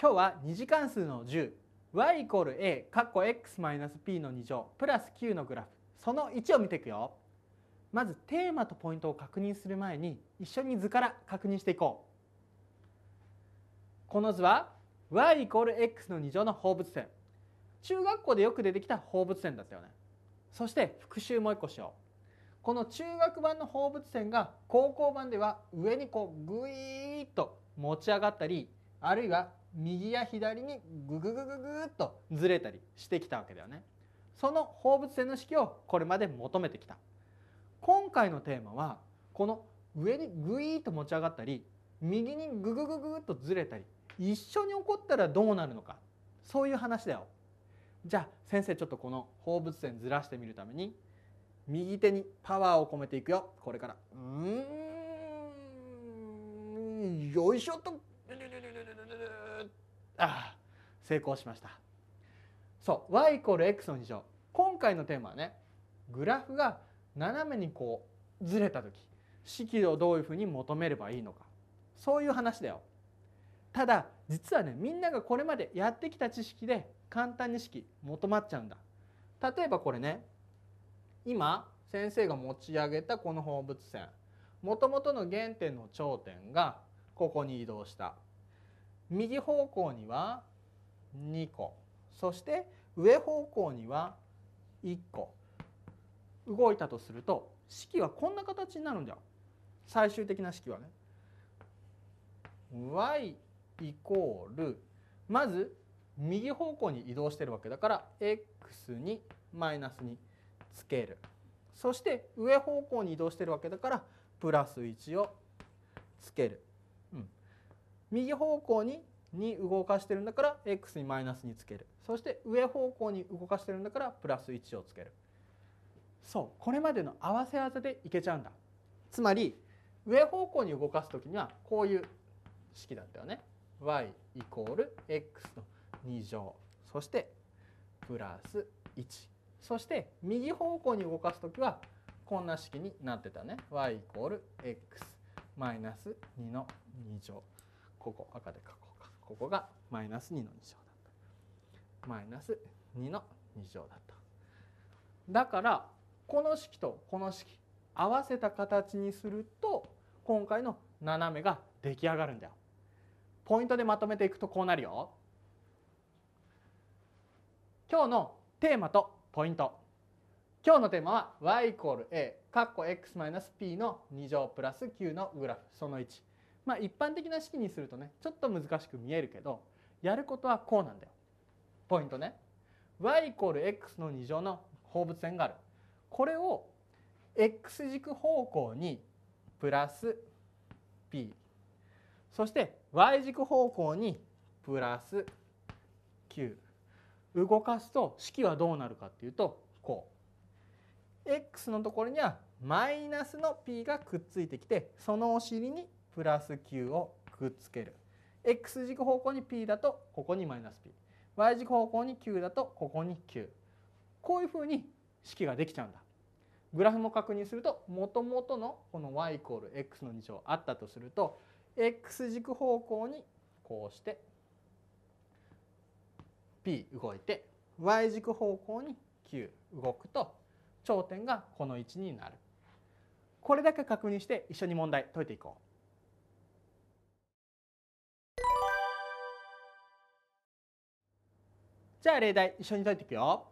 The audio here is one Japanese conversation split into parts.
今日は二次関数の 10y イコール a かっこ x マイナス p の2乗プラス q のグラフその1を見ていくよまずテーマとポイントを確認する前に一緒に図から確認していこうこの図は y イコール x の2乗の放物線中学校でよく出てきた放物線だったよねそして復習もう一個しようこの中学版の放物線が高校版では上にこうグイーッと持ち上がったりあるいは右や左にグググググっとずれたりしてきたわけだよね。その放物線の式をこれまで求めてきた。今回のテーマはこの上にグイーッと持ち上がったり右にググググっとずれたり一緒に起こったらどうなるのかそういう話だよ。じゃあ先生ちょっとこの放物線ずらしてみるために右手にパワーを込めていくよこれから。うんよいしょっとああ成功しましたそう y イコール x の2乗今回のテーマはねグラフが斜めにこうずれた時式をどういうふうに求めればいいのかそういう話だよただ実はねみんながこれまでやってきた知識で簡単に式求まっちゃうんだ例えばこれね今先生が持ち上げたこの放物線もともとの原点の頂点がここに移動した右方向には2個そして上方向には1個動いたとすると式はこんな形になるんだよ最終的な式はね。y イコールまず右方向に移動してるわけだから x にマイナスにつけるそして上方向に移動してるわけだからプラス1をつける右方向に2動かしてるんだから x にマイナス2つけるそして上方向に動かしてるんだからプラス1をつけるそうこれまでの合わせ技でいけちゃうんだつまり上方向に動かす時にはこういう式だったよね y イコール x の2乗そしてプラス1そして右方向に動かす時はこんな式になってたね y イコール x マイナス2の2乗。ここ赤で書こうかここがマイナス2の2乗だったマイナス2の2乗だっただからこの式とこの式合わせた形にすると今回の斜めが出来上がるんだよポイントでまとめていくとこうなるよ今日のテーマとポイント今日のテーマは y=a かっこ x-p の2乗プラス9のグラフその1まあ、一般的な式にするとねちょっと難しく見えるけどやることはこうなんだよ。ポイントね。y イコール x の2乗の放物線がある。これを x 軸方向にプラス p そして y 軸方向にプラス q 動かすと式はどうなるかっていうとこう x のところにはマイナスの p がくっついてきてそのお尻にプラス q をくっつける x 軸方向に p だとここにマイナス p y 軸方向に q だとここに q こういうふうに式ができちゃうんだ。グラフも確認するともともとのこの y イコール x の2乗あったとすると x 軸方向にこうして p 動いて y 軸方向に q 動くと頂点がこの位置になる。これだけ確認して一緒に問題解いていこう。じゃあ例題一緒に解いていくよ。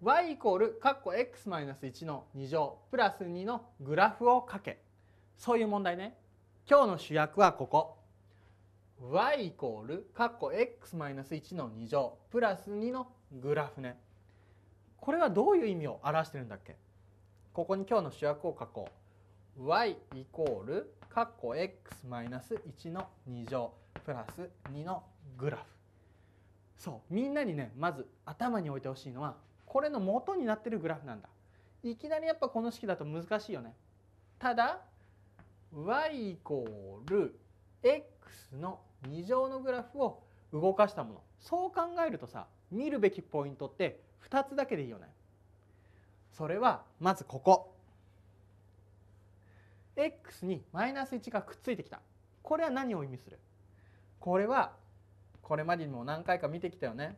y イコールかっこ x マイナス一の二乗プラス二のグラフをかけそういう問題ね。今日の主役はここ。y イコールかっこ x マイナス一の二乗プラス二のグラフね。これはどういう意味を表してるんだっけここに今日の主役を書こう。y イコールかっこ x マイナス一の二乗プラス二のグラフ。そうみんなにねまず頭に置いてほしいのはこれの元になってるグラフなんだいきなりやっぱこの式だと難しいよねただ y イコール x の2乗のグラフを動かしたものそう考えるとさ見るべきポイントって2つだけでいいよねそれはまずここ x にマイナス1がくっついてきたこれは何を意味するこれはこれまでにも何回か見てきたよね。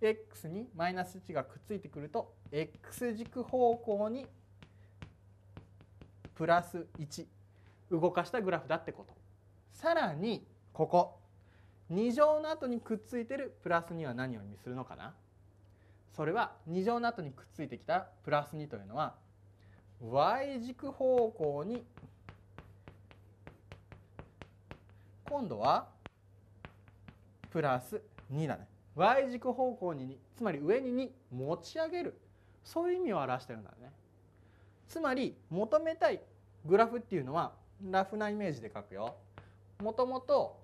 x にマイナス1がくっついてくると x 軸方向にプラス1動かしたグラフだってこと。さらにここ2乗の後にくっついてるプラス2は何を意味するのかなそれは2乗の後にくっついてきたプラス2というのは y 軸方向に今度はプラス2だね y 軸方向に2つまり上に2持ち上げるそういう意味を表してるんだねつまり求めたいグラフっていうのはラフなイメージで書くよもともと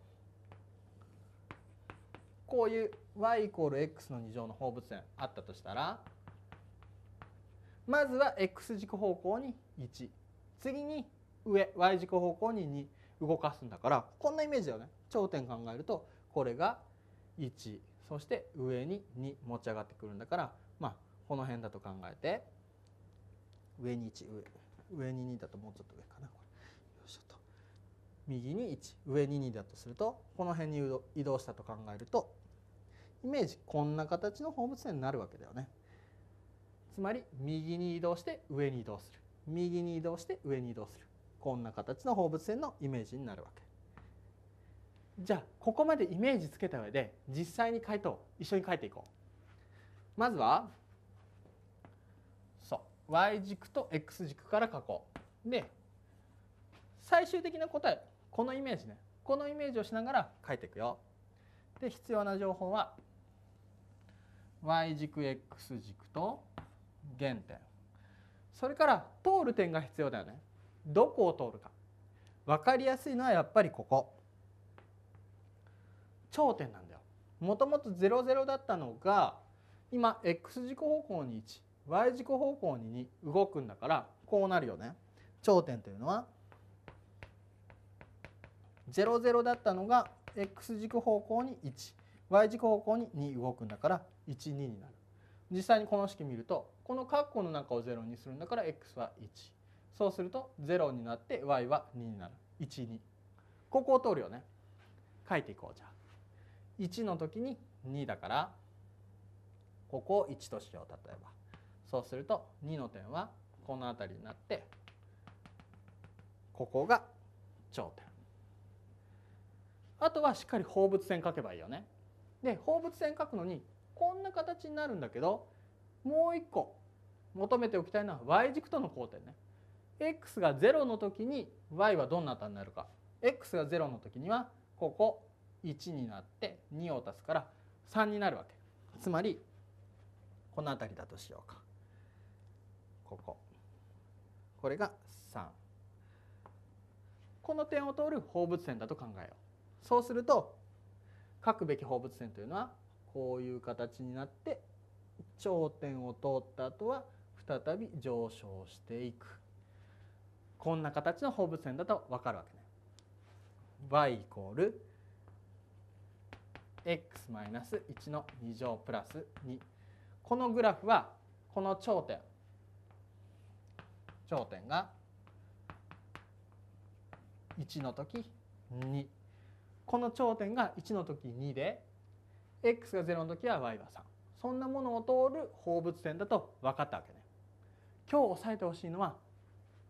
こういう y イコール x の2乗の放物線あったとしたらまずは x 軸方向に1次に上 y 軸方向に2動かすんだからこんなイメージだよね頂点考えるとこれが1そして上に2持ち上がってくるんだからまあこの辺だと考えて上に1上上に2だともうちょっと上かなこれよいしょと右に1上に2だとするとこの辺に移動したと考えるとイメージこんな形の放物線になるわけだよね。つまり右に移動して上に移動する右に移動して上に移動するこんな形の放物線のイメージになるわけ。じゃあここまでイメージつけた上で実際に回答一緒に書いていこうまずはそう y 軸と x 軸から書こうで最終的な答えこのイメージねこのイメージをしながら書いていくよで必要な情報は y 軸 x 軸と原点それから通る点が必要だよねどこを通るか分かりやすいのはやっぱりここ頂点なんだよ。もともと00だったのが今 x 軸方向に1 y 軸方向に2動くんだからこうなるよね。頂点というのは00だったのが x 軸方向に 1y 軸方向に2動くんだから12になる。実際にこの式見るとこの括弧の中を0にするんだから x は1そうすると0になって y は2になる12ここを通るよね書いていこうじゃあ。1の時に2だからここを1としよう例えばそうすると2の点はこの辺りになってここが頂点あとはしっかり放物線書けばいいよねで放物線書くのにこんな形になるんだけどもう一個求めておきたいのは y 軸との交点ね x が0の時に y はどんな値になるか x が0の時にはここ1になって2を足すから3になるわけつまりこの辺りだとしようかこここれが3この点を通る放物線だと考えようそうすると書くべき放物線というのはこういう形になって頂点を通った後は再び上昇していくこんな形の放物線だと分かるわけね。y イコール x-1 の2乗プラス2このグラフはこの頂点頂点が1の時2この頂点が1の時2で x が0の時は y は3そんなものを通る放物線だと分かったわけね。今日押さえてほしいのは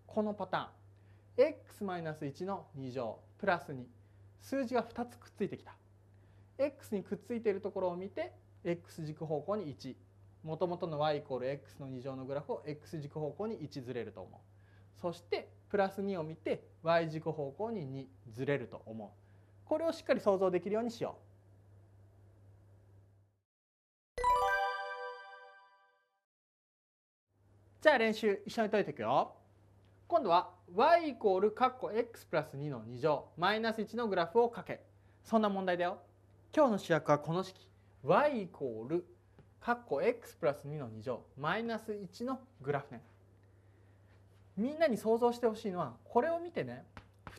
このパターン x-1 の2乗プラス2数字が2つくっついてきた x にくっついているところを見て x 軸方向に1もともとの y=x の2乗のグラフを x 軸方向に1ずれると思うそしてプラス2を見て y 軸方向に2ずれると思うこれをしっかり想像できるようにしよう。じゃあ練習一緒に解いていくよ。今度は y イコール括弧 x プラス2の2乗マイナス1のグラフをかけそんな問題だよ。今日の主役はこの式 y イコールカッコ x プラス2の2乗マイナス1のグラフねみんなに想像してほしいのはこれを見てね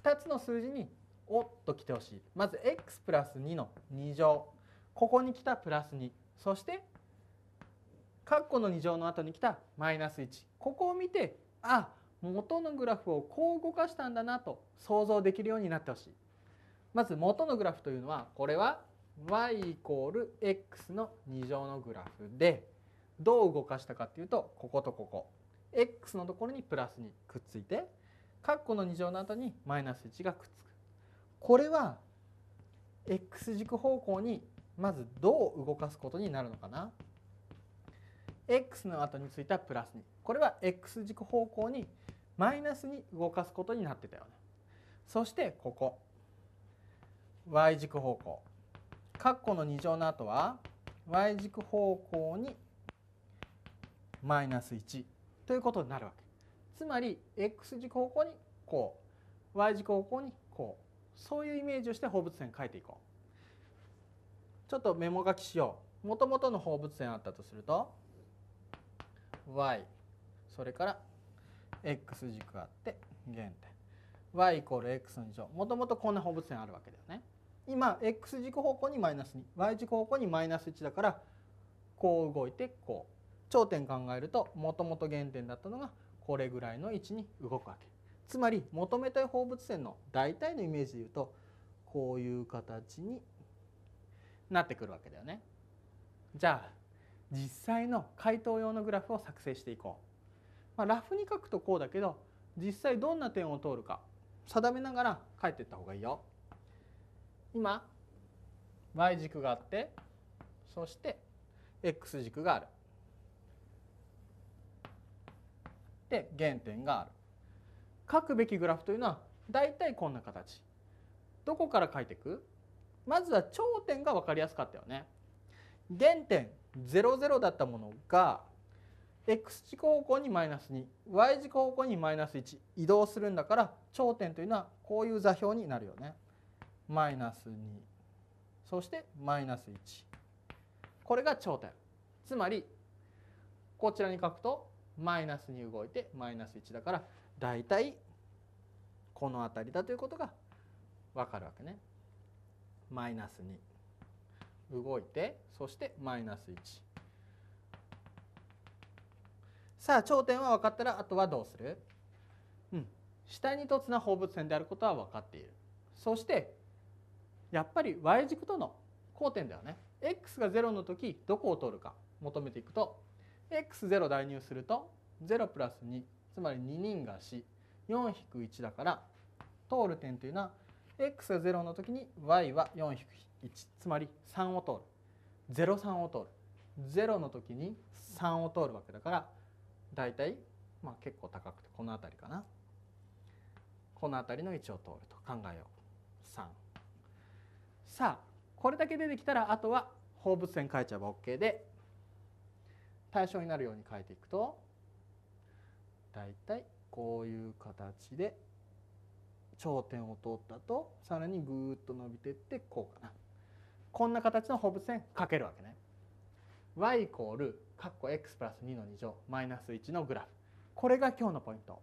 2つの数字におっと来てほしいまず x プラス2の2乗ここに来たプラス2そして括弧の2乗の後に来たマイナス1ここを見てあ元のグラフをこう動かしたんだなと想像できるようになってほしいまず元のグラフというのはこれは y イコール x の2乗のグラフでどう動かしたかっていうとこことここ x のところにプラスにくっついて括弧の2乗の後にマイナス1がくっつくこれは x 軸方向にまずどう動かすことになるのかな x の後についたプラス2これは x 軸方向にマイナスに動かすことになってたよねそしてここ y 軸方向括弧の2乗の後は y 軸方向にマイナス1ということになるわけ。つまり x 軸方向にこう y 軸方向にこうそういうイメージをして放物線書いていこう。ちょっとメモ書きしよう。もともとの放物線あったとすると y それから x 軸あって原点 y イコール x の2乗もともとこんな放物線あるわけだよね。今 x 軸方向にマイナス 2y 軸方向にマイナス1だからこう動いてこう頂点考えるともともと原点だったのがこれぐらいの位置に動くわけつまり求めたい放物線の大体のイメージでいうとこういう形になってくるわけだよね。じゃあ実際の回答用のグラフを作成していこう。まあ、ラフに書くとこうだけど実際どんな点を通るか定めながら書いていった方がいいよ。今 y 軸があってそして x 軸がある。で原点がある。書くべきグラフというのは大体こんな形。どこから書いていくまずは頂点が分かりやすかったよね。原点00だったものが x 軸方向にマイナス 2y 軸方向にマイナス1移動するんだから頂点というのはこういう座標になるよね。マイナス2そしてマイナス1これが頂点つまりこちらに書くとマイナスに動いてマイナス1だからだいたいこの辺りだということが分かるわけね。マイナス2動いてそしてマイナス1さあ頂点は分かったらあとはどうする、うん、下に凸な放物線であることは分かっているそしてやっぱり y 軸との交点だよね x が0の時どこを通るか求めていくと x0 代入すると0プラス2つまり2人が44-1だから通る点というのは x が0の時に y は4-1つまり3を通る03を通る0の時に3を通るわけだからだいたいまあ結構高くてこの辺りかなこの辺りの位置を通ると考えよう3。さあこれだけ出てきたらあとは放物線書いちゃえば OK で対象になるように書いていくと大体こういう形で頂点を通ったとさらにぐっと伸びてってこうかなこんな形の放物線書けるわけね。y イコール括弧 x プラス2の2乗マイナス1のグラフこれが今日のポイント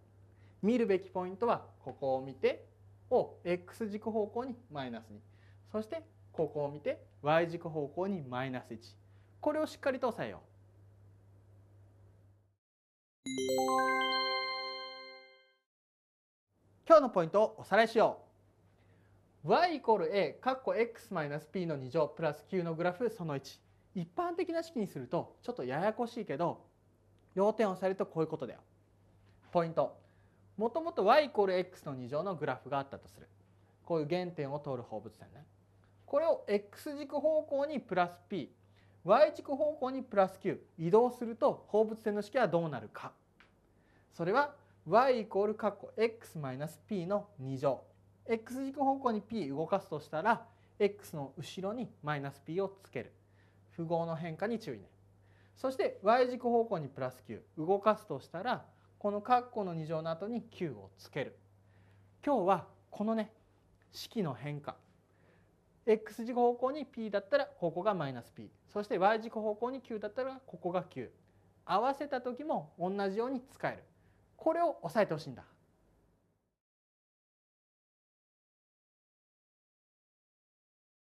見るべきポイントはここを見てを x 軸方向にマイナス2そしてここを見て y 軸方向にマイナス1これをしっかりと押さえよう今日のポイントをおさらいしよう y イコール a かっこ x マイナス p の2乗プラス q のグラフその1一般的な式にするとちょっとややこしいけど要点を押さえるとこういうことだよポイントもともと y イコール x の2乗のグラフがあったとするこういう原点を通る放物線ねこれを x 軸方向にプラス p y 軸方向にプラス q 移動すると放物線の式はどうなるかそれは y イコール括弧 x-p の2乗 x 軸方向に p 動かすとしたら x の後ろにマイナス p をつける符号の変化に注意ねそして y 軸方向にプラス q 動かすとしたらこの括弧の2乗の後に q をつける今日はこのね式の変化 x 軸方向に p だったらここがマイナス p そして y 軸方向に q だったらここが9合わせた時も同じように使えるこれを押さえてほしいんだ